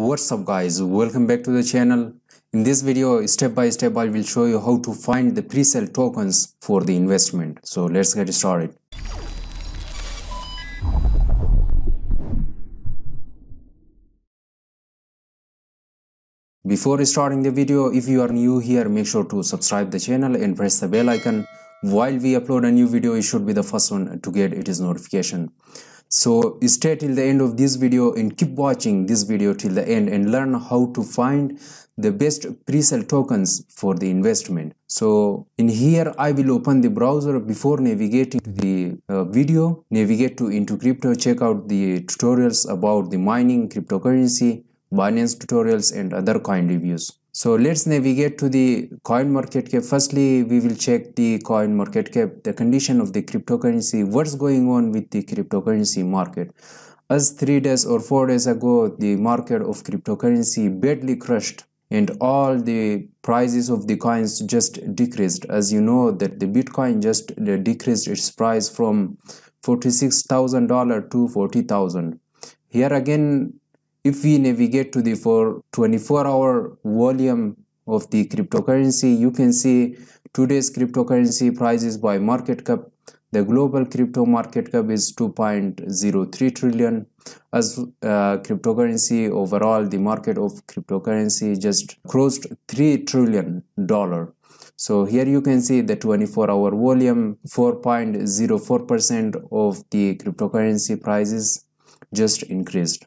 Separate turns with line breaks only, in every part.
what's up guys welcome back to the channel in this video step by step i will show you how to find the pre-sale tokens for the investment so let's get started before starting the video if you are new here make sure to subscribe the channel and press the bell icon while we upload a new video you should be the first one to get its notification so stay till the end of this video and keep watching this video till the end and learn how to find the best pre-sale tokens for the investment. So in here I will open the browser before navigating to the uh, video. Navigate to into crypto, check out the tutorials about the mining, cryptocurrency, Binance tutorials and other coin reviews. So let's navigate to the coin market cap. Firstly, we will check the coin market cap, the condition of the cryptocurrency, what's going on with the cryptocurrency market. As three days or four days ago, the market of cryptocurrency badly crushed, and all the prices of the coins just decreased. As you know that the Bitcoin just uh, decreased its price from $46,000 to 40,000. Here again, if we navigate to the for 24 hour volume of the cryptocurrency you can see today's cryptocurrency prices by market cap the global crypto market cap is 2.03 trillion as uh, cryptocurrency overall the market of cryptocurrency just crossed 3 trillion dollar so here you can see the 24 hour volume 4.04% of the cryptocurrency prices just increased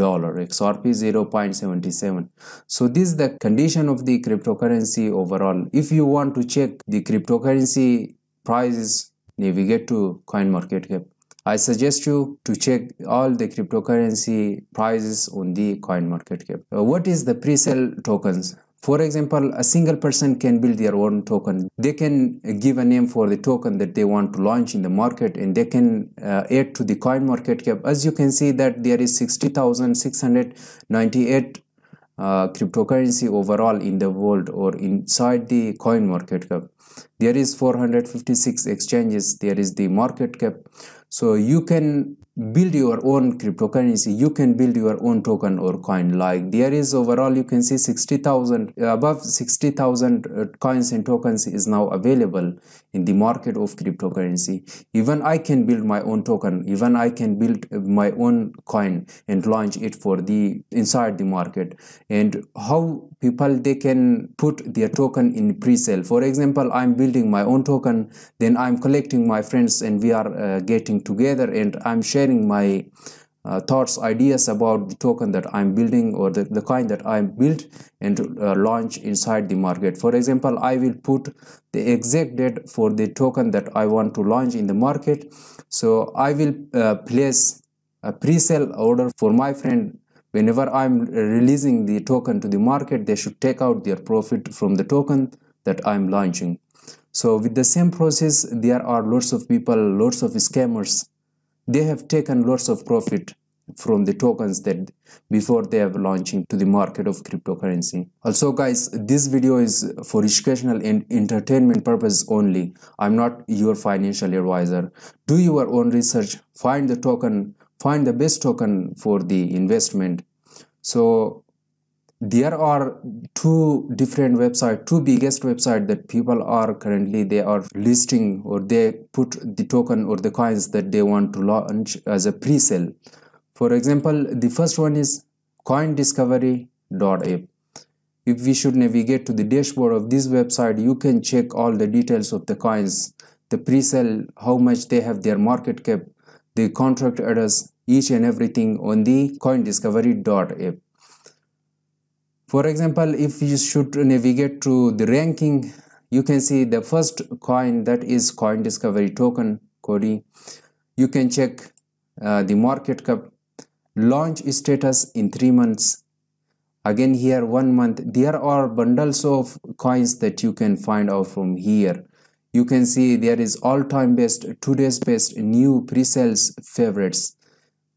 dollar xrp 0.77 so this is the condition of the cryptocurrency overall if you want to check the cryptocurrency prices navigate to Coin Market Cap. i suggest you to check all the cryptocurrency prices on the Coin Market uh, what is the pre-sale tokens for example, a single person can build their own token. They can give a name for the token that they want to launch in the market and they can uh, add to the coin market cap. As you can see that there is 60,698 uh, cryptocurrency overall in the world or inside the coin market cap there is 456 exchanges there is the market cap so you can build your own cryptocurrency you can build your own token or coin like there is overall you can see 60000 above 60000 uh, coins and tokens is now available in the market of cryptocurrency even i can build my own token even i can build uh, my own coin and launch it for the inside the market and how people they can put their token in pre-sale for example I'm building my own token, then I'm collecting my friends and we are uh, getting together and I'm sharing my uh, thoughts, ideas about the token that I'm building or the, the coin that I'm built and uh, launch inside the market. For example, I will put the exact date for the token that I want to launch in the market. So I will uh, place a pre-sale order for my friend. Whenever I'm releasing the token to the market, they should take out their profit from the token that I'm launching. So with the same process, there are lots of people, lots of scammers. They have taken lots of profit from the tokens that before they have launching to the market of cryptocurrency. Also guys, this video is for educational and entertainment purposes only. I'm not your financial advisor. Do your own research, find the token, find the best token for the investment. So there are two different website two biggest website that people are currently they are listing or they put the token or the coins that they want to launch as a pre-sale for example the first one is coindiscovery.app if we should navigate to the dashboard of this website you can check all the details of the coins the pre-sale how much they have their market cap the contract address each and everything on the coindiscovery.app for example, if you should navigate to the ranking, you can see the first coin that is coin discovery token, Cody. You can check uh, the market cap, launch status in three months. Again here one month. There are bundles of coins that you can find out from here. You can see there is all-time best, today's best, new pre-sales favorites.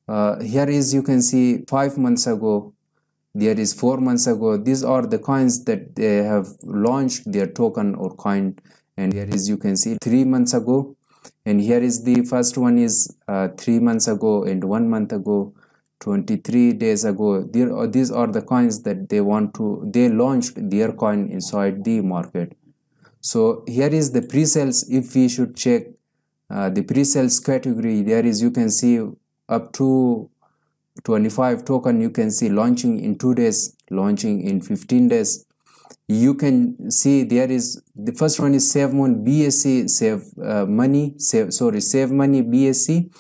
Uh, here is you can see five months ago there is four months ago these are the coins that they have launched their token or coin and here is you can see three months ago and here is the first one is uh, three months ago and one month ago 23 days ago there are, these are the coins that they want to they launched their coin inside the market so here is the pre-sales if we should check uh, the pre-sales category there is you can see up to 25 token you can see launching in two days launching in 15 days you can see there is the first one is save moon bsc save uh, money save sorry save money bsc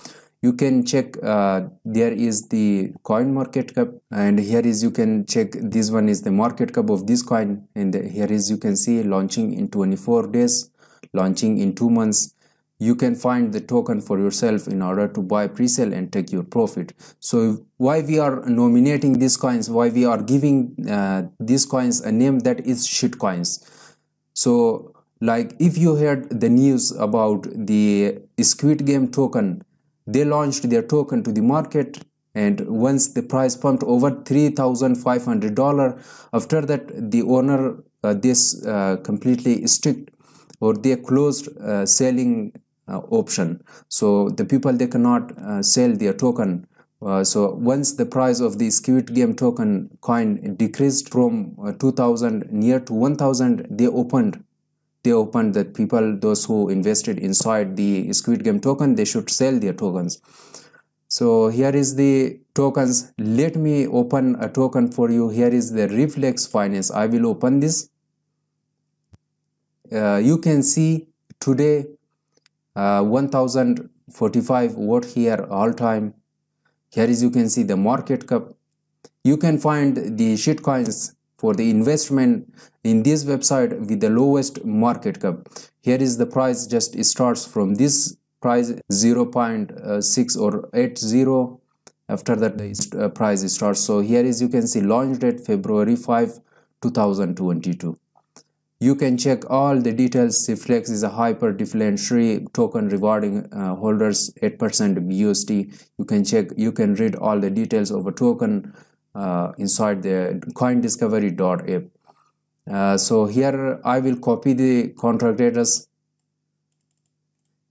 you can check uh, there is the coin market cap and here is you can check this one is the market cap of this coin and here is you can see launching in 24 days launching in two months you can find the token for yourself in order to buy pre-sale and take your profit so why we are nominating these coins why we are giving uh, these coins a name that is shit coins so like if you heard the news about the squid game token they launched their token to the market and once the price pumped over $3500 after that the owner uh, this uh, completely strict or they closed uh, selling uh, option so the people they cannot uh, sell their token uh, so once the price of the Squid Game token coin decreased from uh, 2000 near to 1000, they opened they opened that people those who invested inside the Squid Game token they should sell their tokens. So here is the tokens. Let me open a token for you. Here is the Reflex Finance. I will open this. Uh, you can see today uh, 1045 watt here all time here is you can see the market cap you can find the shitcoins for the investment in this website with the lowest market cap here is the price just starts from this price 0 uh, 0.6 or 80 after that the uh, price starts so here is you can see launch date february 5 2022 you can check all the details. Cflex is a hyper deflationary token rewarding uh, holders 8% BUSD. You can check, you can read all the details of a token uh, inside the coindiscovery.app. Uh, so here I will copy the contract address.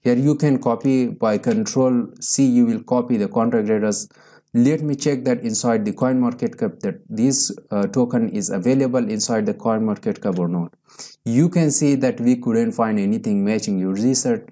Here you can copy by control C, you will copy the contract address let me check that inside the coin market cap that this uh, token is available inside the coin market cap or not you can see that we couldn't find anything matching your research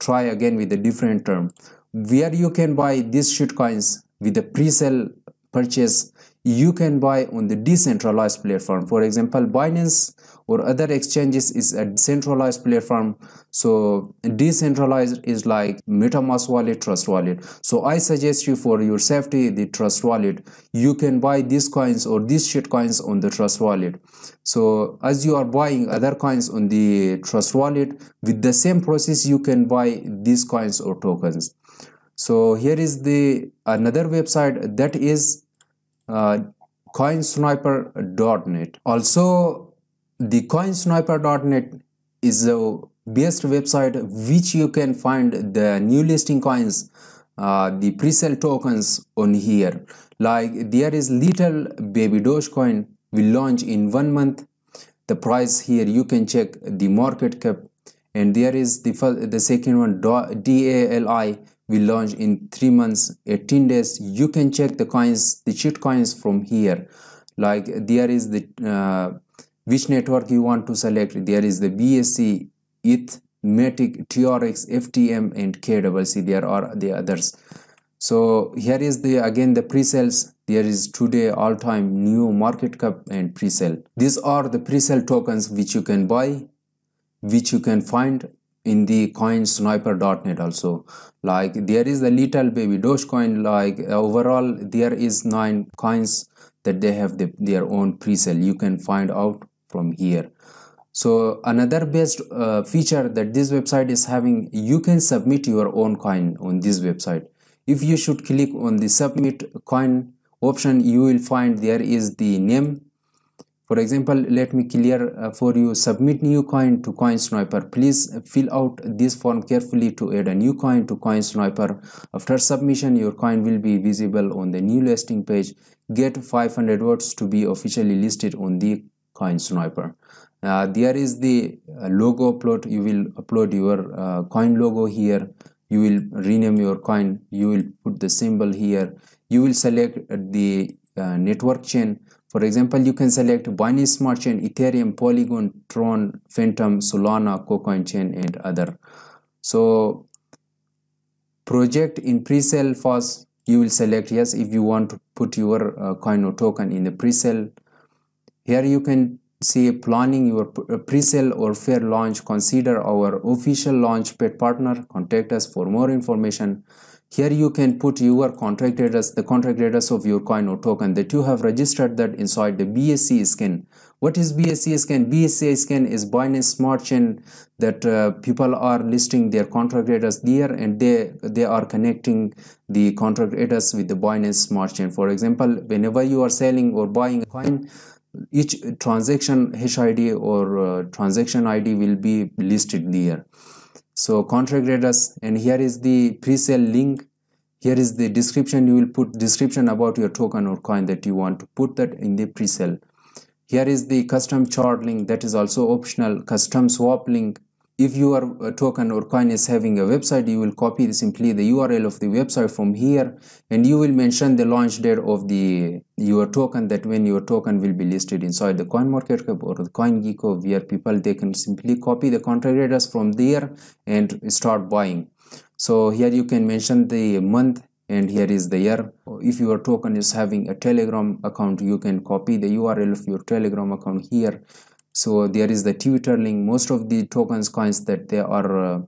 try again with a different term where you can buy these shitcoins with a pre-sale purchase you can buy on the decentralized platform for example binance or other exchanges is a centralized platform so decentralized is like metamask wallet trust wallet so i suggest you for your safety the trust wallet you can buy these coins or these shit coins on the trust wallet so as you are buying other coins on the trust wallet with the same process you can buy these coins or tokens so here is the another website that is uh, coinsniper.net. Also, the coinsniper.net is the best website which you can find the new listing coins, uh, the pre-sale tokens on here. Like there is little baby Dogecoin will launch in one month. The price here you can check the market cap and there is the first, the second one DALI we launch in 3 months 18 days you can check the coins the cheat coins from here like there is the uh, which network you want to select there is the BSC ETH Matic TRX FTM and KWC there are the others so here is the again the pre-sales there is today all-time new market cap and pre-sale these are the pre-sale tokens which you can buy which you can find in the coinsniper.net also like there is a little baby dogecoin like overall there is nine coins that they have the, their own pre-sale you can find out from here so another best uh, feature that this website is having you can submit your own coin on this website if you should click on the submit coin option you will find there is the name for example, let me clear uh, for you, submit new coin to Sniper. Please uh, fill out this form carefully to add a new coin to Sniper. After submission, your coin will be visible on the new listing page. Get 500 words to be officially listed on the CoinSniper. Uh, there is the uh, logo upload. You will upload your uh, coin logo here. You will rename your coin. You will put the symbol here. You will select the uh, network chain for example, you can select Binance Smart Chain, Ethereum, Polygon, Tron, Phantom, Solana, KuCoin Chain and other. So project in pre-sale first, you will select yes if you want to put your uh, coin or token in the pre-sale. Here you can see planning your uh, pre-sale or fair launch. Consider our official launchpad partner. Contact us for more information. Here you can put your contract address, the contract address of your coin or token that you have registered that inside the BSC scan. What is BSC scan? BSC scan is Binance Smart Chain that uh, people are listing their contract address there and they, they are connecting the contract address with the Binance Smart Chain. For example, whenever you are selling or buying a coin, each transaction HID or uh, transaction ID will be listed there so contract traders and here is the pre-sale link here is the description you will put description about your token or coin that you want to put that in the pre-sale here is the custom chart link that is also optional custom swap link if your token or coin is having a website you will copy simply the url of the website from here and you will mention the launch date of the your token that when your token will be listed inside the coin market cap or the coin gecko where people they can simply copy the contract address from there and start buying so here you can mention the month and here is the year if your token is having a telegram account you can copy the url of your telegram account here so there is the Twitter link. most of the tokens coins that they are uh,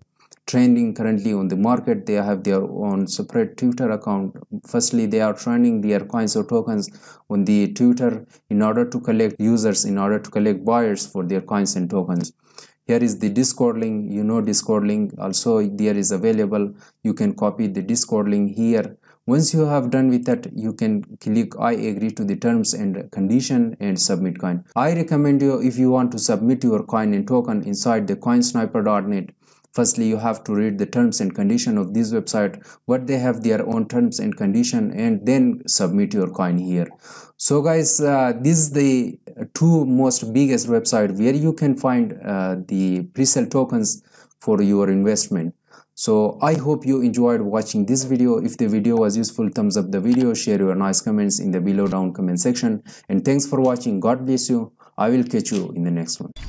trending currently on the market they have their own separate twitter account firstly they are trending their coins or tokens on the twitter in order to collect users in order to collect buyers for their coins and tokens here is the discord link you know discord link also there is available you can copy the discord link here once you have done with that, you can click I agree to the terms and condition and submit coin. I recommend you if you want to submit your coin and token inside the coinsniper.net. Firstly, you have to read the terms and condition of this website, what they have their own terms and condition and then submit your coin here. So guys, uh, this is the two most biggest website where you can find uh, the pre-sale tokens for your investment. So I hope you enjoyed watching this video. If the video was useful, thumbs up the video, share your nice comments in the below down comment section. And thanks for watching. God bless you. I will catch you in the next one.